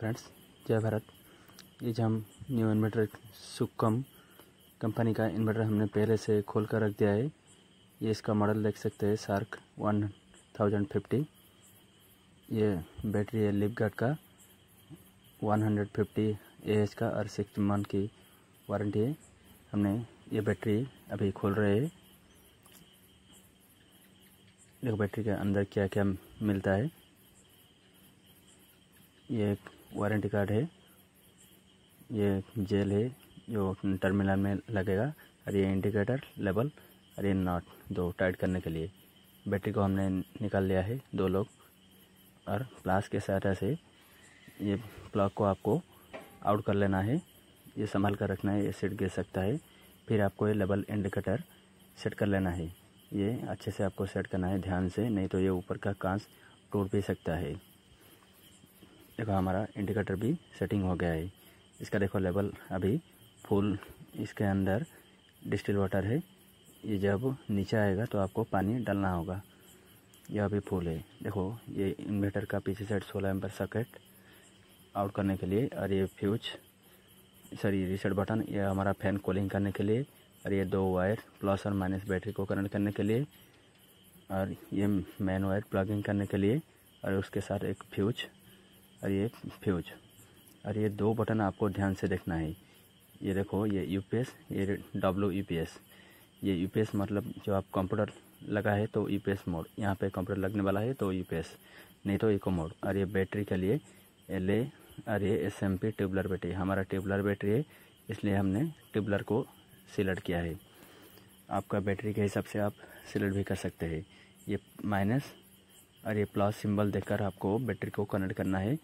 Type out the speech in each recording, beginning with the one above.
friends जय भारत ये जो हम न्यू इन्वर्टर सुकम कंपनी का इन्वर्टर हमने पहले से खोल कर रख दिया है ये इसका मॉडल देख सकते हैं सार्क वन थाउजेंड फिफ्टी ये बैटरी है लिपगार्ड का one hundred fifty A H का और सिक्स मंथ की वारंटी है हमने ये बैटरी अभी खोल रहे हैं देखो बैटरी के अंदर क्या क्या मिलता है ये एक वारंटी कार्ड है ये जेल है जो टर्मिनल में लगेगा और ये इंडिकेटर लेबल और ये नॉट दो टाइट करने के लिए बैटरी को हमने निकाल लिया है दो लोग और प्लास के सहायता से ये प्लग को आपको आउट कर लेना है ये संभाल कर रखना है ये सेट गिर सकता है फिर आपको ये लेबल इंडिकेटर सेट कर लेना है ये अच्छे से आपको सेट करना है ध्यान से नहीं तो ये ऊपर का कांस टूट भी सकता है देखो हमारा इंडिकेटर भी सेटिंग हो गया है इसका देखो लेवल अभी फुल इसके अंदर डिस्टिल वाटर है ये जब नीचे आएगा तो आपको पानी डालना होगा यह अभी फुल है देखो ये इन्वेटर का पीछे साइड सोलह एम्पर सर्किट आउट करने के लिए और ये फ्यूज सॉरी रिसेट बटन ये हमारा फैन कूलिंग करने के लिए और ये दो वायर प्लस और माइनस बैटरी को कनेक्ट करने के लिए और ये मेन वायर प्लगिंग करने के लिए और उसके साथ एक फ्यूज और ये फ्यूज और ये दो बटन आपको ध्यान से देखना है ये देखो ये यू ये डब्ल्यू यू ये यू मतलब जो आप कंप्यूटर लगा है तो यू मोड यहाँ पे कंप्यूटर लगने वाला है तो यू नहीं तो इको मोड और ये बैटरी के लिए एल ए और ये S M P tubular battery हमारा ट्यूबलर बैटरी है इसलिए हमने ट्यूबलर को सिलेक्ट किया है आपका बैटरी के हिसाब से आप सिलेक्ट भी कर सकते हैं ये माइनस और ये प्लस सिंबल देखकर आपको बैटरी को कनेक्ट करना है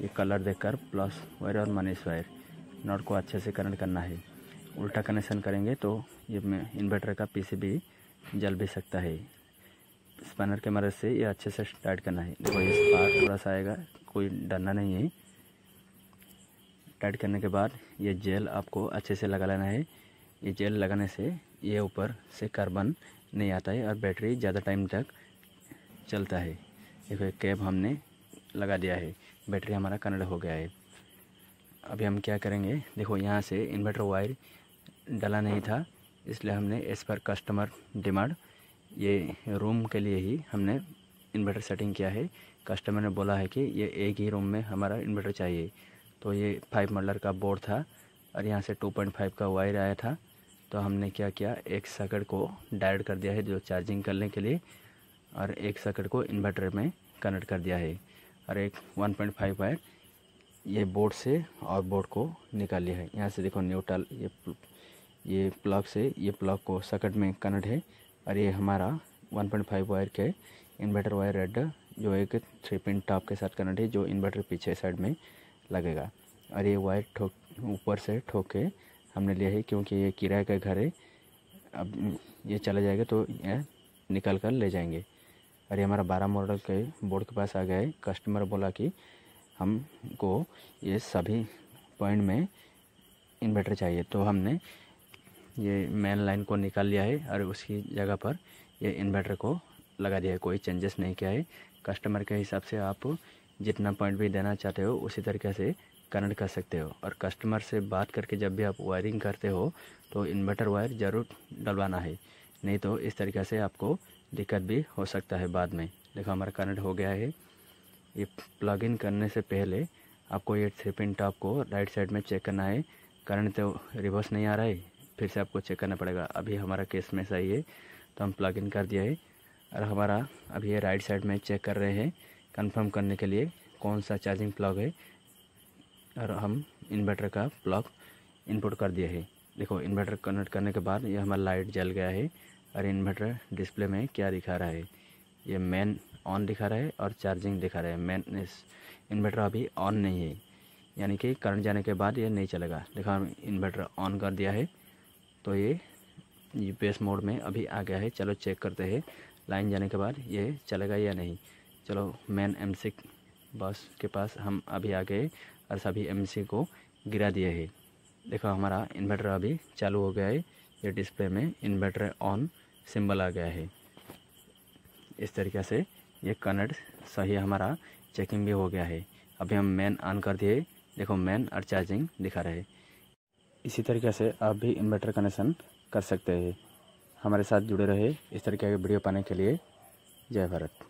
ये कलर देखकर प्लस वायर और माइनस वायर नॉट को अच्छे से कनेक्ट करना है उल्टा कनेक्शन करेंगे तो ये इन्वर्टर का पीसीबी जल भी सकता है स्पैनर के मदद से ये अच्छे से स्टार्ट करना है देखो ये स्पार्क थोड़ा सा आएगा कोई डरना नहीं है टाइट करने के बाद ये जेल आपको अच्छे से लगा लेना है ये जेल लगाने से ये ऊपर से कार्बन नहीं आता है और बैटरी ज़्यादा टाइम तक चलता है देखो कैब हमने लगा दिया है बैटरी हमारा कनेक्ट हो गया है अभी हम क्या करेंगे देखो यहाँ से इन्वर्टर वायर डला नहीं था इसलिए हमने इस पर कस्टमर डिमांड ये रूम के लिए ही हमने इन्वर्टर सेटिंग किया है कस्टमर ने बोला है कि ये एक ही रूम में हमारा इन्वर्टर चाहिए तो ये फाइव मॉडलर का बोर्ड था और यहाँ से टू पॉइंट फाइव का वायर आया था तो हमने क्या किया एक सकड़ को डायरेक्ट कर दिया है जो चार्जिंग करने के लिए और एक सर्किट को इन्वर्टर में कनेक्ट कर दिया है और एक 1.5 पॉइंट वायर ये बोर्ड से और बोर्ड को निकाल लिया है यहाँ से देखो न्यूट्रल ये ये प्लग से ये प्लग को सर्किट में कनेक्ट है और ये हमारा 1.5 वायर के इन्वर्टर वायर रेड जो एक थ्री पिन टॉप के साथ कनेक्ट है जो इन्वर्टर पीछे साइड में लगेगा और ये वायर ठोक ऊपर से ठोक के हमने लिया है क्योंकि ये किराए का घर है अब ये चला जाएगा तो यह निकाल कर ले जाएंगे और ये हमारा बारह मॉडल के बोर्ड के पास आ गया है कस्टमर बोला कि हमको ये सभी पॉइंट में इन्वर्टर चाहिए तो हमने ये मेन लाइन को निकाल लिया है और उसकी जगह पर ये इन्वर्टर को लगा दिया है कोई चेंजेस नहीं किया है कस्टमर के हिसाब से आप जितना पॉइंट भी देना चाहते हो उसी तरीके से कनेक्ट कर सकते हो और कस्टमर से बात करके जब भी आप वायरिंग करते हो तो इन्वर्टर वायर ज़रूर डलवाना है नहीं तो इस तरीके से आपको दिक्कत भी हो सकता है बाद में देखो हमारा कनेक्ट हो गया है ये प्लग इन करने से पहले आपको ये थ्री पिन टॉप को राइट साइड में चेक करना है करंट तो रिवर्स नहीं आ रहा है फिर से आपको चेक करना पड़ेगा अभी हमारा केस में सही है तो हम प्लग इन कर दिया है और हमारा अभी ये राइट साइड में चेक कर रहे हैं कंफर्म करने के लिए कौन सा चार्जिंग प्लग है और हम इन्वर्टर का प्लग इनपुट कर दिया है देखो इन्वर्टर कनेक्ट करने के बाद ये हमारा लाइट जल गया है और इन्वर्टर डिस्प्ले में क्या दिखा रहा है ये मेन ऑन दिखा रहा है और चार्जिंग दिखा रहा है मेन इन्वर्टर अभी ऑन नहीं है यानी कि करंट जाने के बाद ये नहीं चलेगा देखो हम इन्वर्टर ऑन कर दिया है तो ये यू मोड में अभी आ गया है चलो चेक करते हैं लाइन जाने के बाद ये चलेगा या नहीं चलो मेन एम बस के पास हम अभी आ गए और सभी एम को गिरा दिया है देखो हमारा इन्वर्टर अभी चालू हो गया है ये डिस्प्ले में इन्वर्टर ऑन सिंबल आ गया है इस तरीके से ये कनेक्ट सही हमारा चेकिंग भी हो गया है अभी हम मैन ऑन कर दिए देखो मैन और चार्जिंग दिखा रहे इसी तरीके से आप भी इन्वर्टर कनेक्शन कर सकते हैं हमारे साथ जुड़े रहे इस तरीके के वीडियो पाने के लिए जय भारत